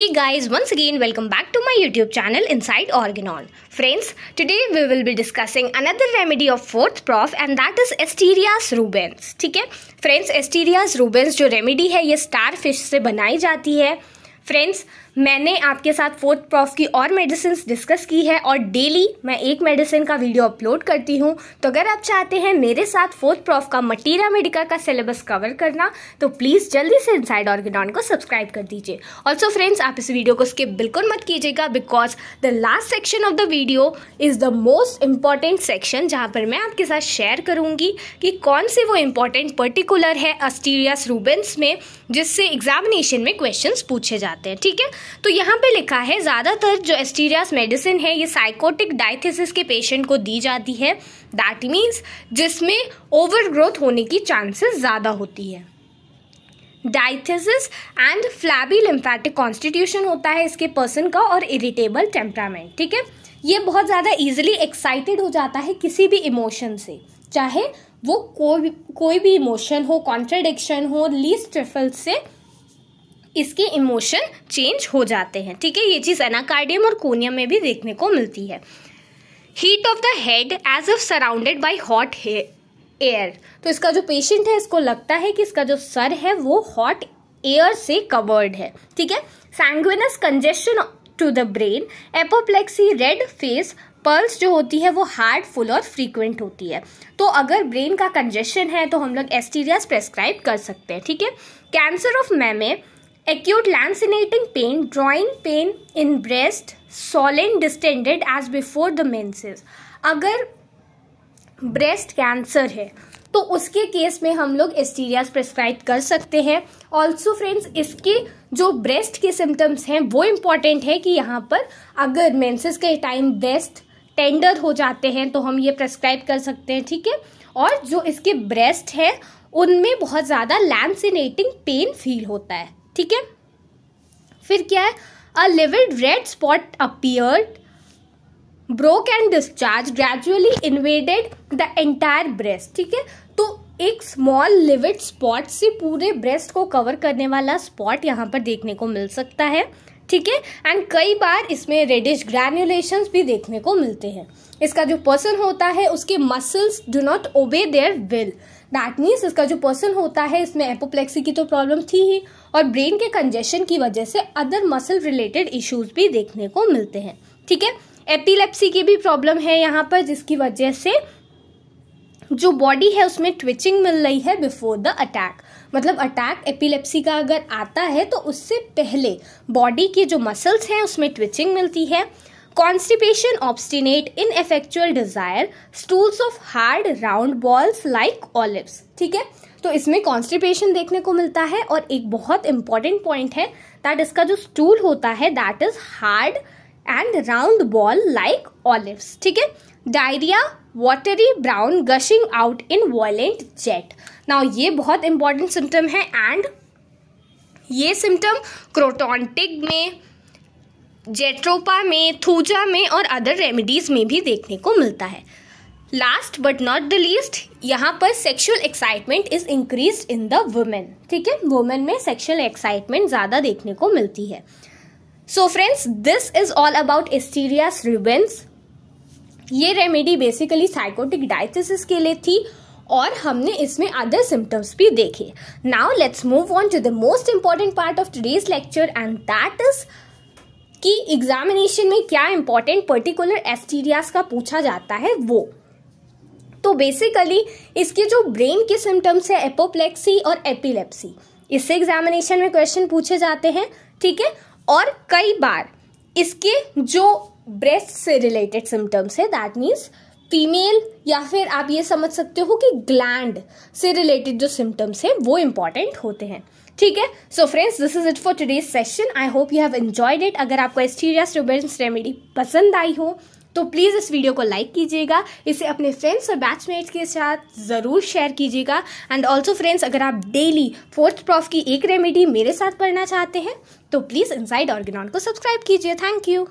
Hey guys, once again welcome back to my YouTube channel Inside Organon. Friends, today we will be discussing another remedy of fourth prof and that is Asterias rubens. ठीक है Friends, Asterias rubens जो remedy है ये starfish से बनाई जाती है Friends मैंने आपके साथ फोर्थ प्रॉफ की और मेडिसिन डिस्कस की है और डेली मैं एक मेडिसिन का वीडियो अपलोड करती हूँ तो अगर आप चाहते हैं मेरे साथ फोर्थ प्रॉफ का मटीरा मेडिका का सिलेबस कवर करना तो प्लीज़ जल्दी से इनसाइड ऑर्गेनॉन को सब्सक्राइब कर दीजिए ऑल्सो फ्रेंड्स आप इस वीडियो को स्किप बिल्कुल मत कीजिएगा because the last section of the video is the most important section जहाँ पर मैं आपके साथ शेयर करूँगी कि कौन से वो इम्पॉर्टेंट पर्टिकुलर है अस्टीरियास रूबेंस में जिससे एग्जामिनेशन में क्वेश्चन पूछे जाते हैं ठीक है तो यहाँ पे लिखा है ज़्यादातर जो एस्टीरियास मेडिसिन है ये साइकोटिक डायथिसिस के पेशेंट को दी जाती है दैट मीन्स जिसमें ओवरग्रोथ होने की चांसेस ज़्यादा होती है diathesis and flabby lymphatic constitution होता है इसके पर्सन का और इरिटेबल टेम्परामेंट ठीक है ये बहुत ज़्यादा इजिली एक्साइटेड हो जाता है किसी भी इमोशन से चाहे वो कोई कोई भी इमोशन हो कॉन्ट्रडिक्शन हो लीस्ट ट्रिफल से इसके इमोशन चेंज हो जाते हैं ठीक है ये चीज़ एनाकार्डियम और कोनियम में भी देखने को मिलती है heat of the head as if surrounded by hot air तो इसका जो पेशेंट है इसको लगता है कि इसका जो सर है वो हॉट एयर से कवर्ड है ठीक है sanguineous congestion to the brain apoplexy red face pulse जो होती है वो हार्ड फुल और फ्रीक्वेंट होती है तो अगर ब्रेन का कंजेशन है तो हम लोग एस्टीरियाज प्रेस्क्राइब कर सकते हैं ठीक है cancer of mammae acute lancinating pain, drawing pain in breast, swollen, distended as before the menses. अगर ब्रेस्ट कैंसर है तो उसके केस में हम लोग एस्टीरियाज प्रेस्क्राइब कर सकते हैं ऑल्सो फ्रेंड्स इसके जो ब्रेस्ट के सिम्टम्स हैं वो इम्पॉर्टेंट है कि यहाँ पर अगर मेन्सेज के टाइम ब्रेस्ट टेंडर हो जाते हैं तो हम ये प्रेस्क्राइब कर सकते हैं ठीक है और जो इसके ब्रेस्ट हैं उनमें बहुत ज़्यादा लैंसिनेटिंग पेन फील होता है ठीक है फिर क्या है a livid red spot appeared broke and discharge gradually invaded the entire breast ठीक है तो एक स्मॉल लिविड स्पॉट से पूरे ब्रेस्ट को कवर करने वाला स्पॉट यहाँ पर देखने को मिल सकता है ठीक है एंड कई बार इसमें रेडिश ग्रैन्युलेशन भी देखने को मिलते हैं इसका जो पर्सन होता है उसके muscles do not obey their will that means इसका जो पर्सन होता है इसमें एपोप्लेक्सी की तो प्रॉब्लम थी ही और ब्रेन के कंजेशन की वजह से अदर मसल रिलेटेड इश्यूज भी देखने को मिलते हैं ठीक है एपिलेप्सी की भी प्रॉब्लम है यहाँ पर जिसकी वजह से जो बॉडी है उसमें ट्विचिंग मिल रही है बिफोर द अटैक मतलब अटैक एपिलेप्सी का अगर आता है तो उससे पहले बॉडी के जो मसल्स हैं उसमें ट्विचिंग मिलती है constipation obstinate ineffectual desire stools of hard round balls like olives ठीक है तो इसमें कॉन्स्टिपेशन देखने को मिलता है और एक बहुत इंपॉर्टेंट पॉइंट है दैट इसका जो स्टूल होता है that is hard and round ball like olive ठीक है diarrhoea watery brown gushing out in violent jet now ये बहुत इंपॉर्टेंट सिम्टम है एंड ये सिम्टम क्रोटोनटिक में जेट्रोपा में थूजा में और अदर रेमिडीज में भी देखने को मिलता है last but not the least यहाँ पर sexual excitement is increase in the women ठीक है वुमेन में सेक्शुअल एक्साइटमेंट ज़्यादा देखने को मिलती है so friends this is all about asterias rubens ये रेमेडी बेसिकली साइकोटिक डायथिस के लिए थी और हमने इसमें अदर सिम्टम्स भी देखे now let's move on to the most important part of today's lecture and that is कि एग्जामिनेशन में क्या इंपॉर्टेंट पर्टिकुलर एस्टीरियास का पूछा जाता है वो तो बेसिकली इसके जो ब्रेन के सिम्टम्स है एपोप्लेक्सी और एपिलेप्सी इससे एग्जामिनेशन में क्वेश्चन पूछे जाते हैं ठीक है और कई बार इसके जो ब्रेस्ट से रिलेटेड सिम्टम्स है दैट मीन्स फीमेल या फिर आप ये समझ सकते हो कि ग्लैंड से रिलेटेड जो सिम्टम्स हैं वो इम्पॉर्टेंट होते हैं ठीक है so friends this is it for today's session I hope you have enjoyed it अगर आपको एस्टीरिया स्टूडेंट्स रेमेडी पसंद आई हो तो प्लीज़ इस वीडियो को लाइक कीजिएगा इसे अपने फ्रेंड्स और बैचमेट्स के साथ ज़रूर शेयर कीजिएगा एंड ऑल्सो फ्रेंड्स अगर आप डेली फोर्थ प्रॉफ की एक रेमेडी मेरे साथ पढ़ना चाहते हैं तो प्लीज़ इनसाइड ऑर्गेनॉन को सब्सक्राइब कीजिए थैंक यू